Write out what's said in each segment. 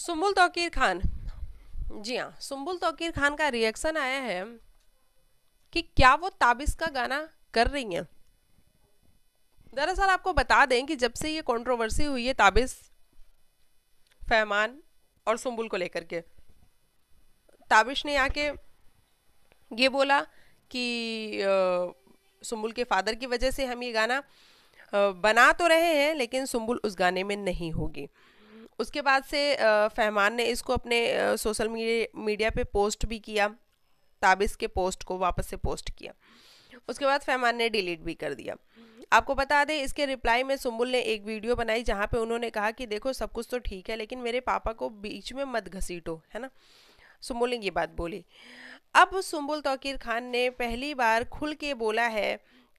सुम्बुल तोकीर खान जी हाँ सुम्बुल तोकीर खान का रिएक्शन आया है कि क्या वो ताबिस का गाना कर रही हैं दरअसल आपको बता दें कि जब से ये कंट्रोवर्सी हुई है ताबिस फैमान और सुम्बुल को लेकर के ताबिश ने आके ये बोला कि सुम्बुल के फादर की वजह से हम ये गाना बना तो रहे हैं लेकिन सुम्बुल उस गाने में नहीं होगी उसके बाद से फहमान ने इसको अपने सोशल मीडिया पे पोस्ट भी किया ताबिस के पोस्ट को वापस से पोस्ट किया उसके बाद फहमान ने डिलीट भी कर दिया आपको बता दें इसके रिप्लाई में सुम्बुल ने एक वीडियो बनाई जहाँ पे उन्होंने कहा कि देखो सब कुछ तो ठीक है लेकिन मेरे पापा को बीच में मत घसीटो है ना सुम्बुल ने ये बात बोली अब सुम्बुल तोकीर खान ने पहली बार खुल के बोला है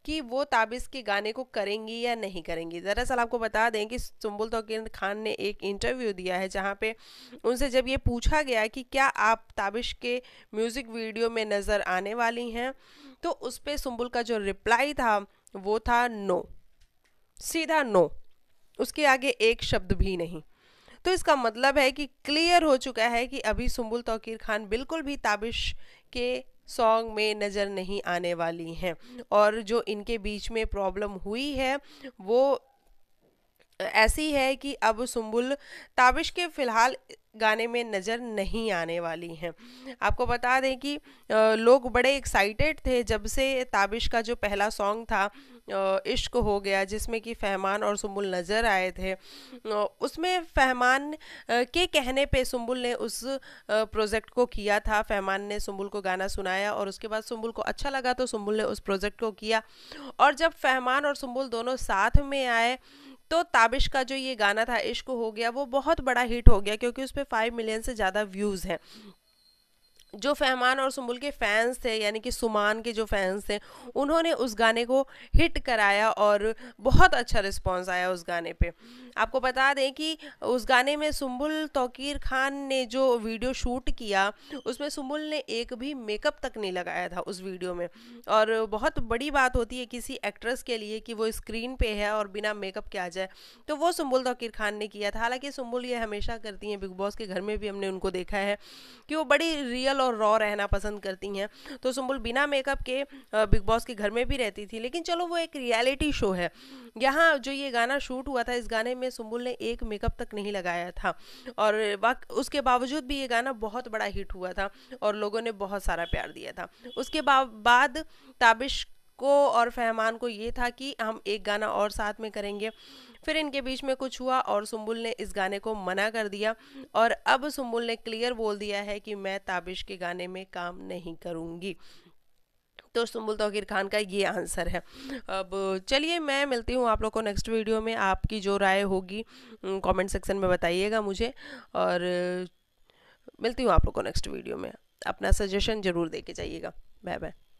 कि वो ताबिस के गाने को करेंगी या नहीं करेंगी दरअसल आपको बता दें कि सुम्बुल तोकिन खान ने एक इंटरव्यू दिया है जहाँ पे उनसे जब ये पूछा गया कि क्या आप ताबिश के म्यूज़िक वीडियो में नज़र आने वाली हैं तो उस पर सुम्बुल का जो रिप्लाई था वो था नो सीधा नो उसके आगे एक शब्द भी नहीं तो इसका मतलब है कि क्लियर हो चुका है कि अभी सुम्बुल तोकीर खान बिल्कुल भी ताबिश के सॉन्ग में नज़र नहीं आने वाली हैं और जो इनके बीच में प्रॉब्लम हुई है वो ऐसी है कि अब सुम्बुल ताबिश के फ़िलहाल गाने में नज़र नहीं आने वाली हैं आपको बता दें कि लोग बड़े एक्साइटेड थे जब से ताबिश का जो पहला सॉन्ग था इश्क हो गया जिसमें कि फहमान और सुम्बुल नज़र आए थे उसमें फहमान के कहने पे सुम्बुल ने उस प्रोजेक्ट को किया था फहमान ने सुम्बुल को गाना सुनाया और उसके बाद सुम्बुल को अच्छा लगा तो सुम्बुल ने उस प्रोजेक्ट को किया और जब फहमान और सुम्बुल दोनों साथ में आए तो ताबिश का जो ये गाना था इश्क हो गया वो बहुत बड़ा हिट हो गया क्योंकि उस पर फाइव मिलियन से ज़्यादा व्यूज़ हैं जो फहमान और सुम्बुल के फैंस थे यानी कि सुमान के जो फैंस थे उन्होंने उस गाने को हिट कराया और बहुत अच्छा रिस्पांस आया उस गाने पे आपको बता दें कि उस गाने में सुम्बुल तोकीर खान ने जो वीडियो शूट किया उसमें सुम्बुल ने एक भी मेकअप तक नहीं लगाया था उस वीडियो में और बहुत बड़ी बात होती है किसी एक्ट्रेस के लिए कि वो स्क्रीन पे है और बिना मेकअप के आ जाए तो वो सुम्बुल तोकीर खान ने किया था हालांकि सुम्बुल ये हमेशा करती हैं बिग बॉस के घर में भी हमने उनको देखा है कि वो बड़ी रियल और रॉ रहना पसंद करती हैं तो सुम्बुल बिना मेकअप के बिग बॉस के घर में भी रहती थी लेकिन चलो वो एक रियलिटी शो है यहाँ जो ये गाना शूट हुआ था इस गाने में सुम्बुल ने एक मेकअप तक नहीं लगाया था और वक्त उसके बावजूद भी ये गाना बहुत बड़ा हिट हुआ था और लोगों ने बहुत सारा प्यार दिया था उसके बाद ताबिश को और फहमान को ये था कि हम एक गाना और साथ में करेंगे फिर इनके बीच में कुछ हुआ और सुम्बुल ने इस गाने को मना कर दिया और अब सुम्बुल ने क्लियर बोल दिया है कि मैं ताबिश के गाने में काम नहीं करूँगी तो सुम्बुल तोकीर खान का ये आंसर है अब चलिए मैं मिलती हूँ आप लोग को नेक्स्ट वीडियो में आपकी जो राय होगी कमेंट सेक्शन में बताइएगा मुझे और मिलती हूँ आप लोग को नेक्स्ट वीडियो में अपना सजेशन ज़रूर दे के जाइएगा बाय बाय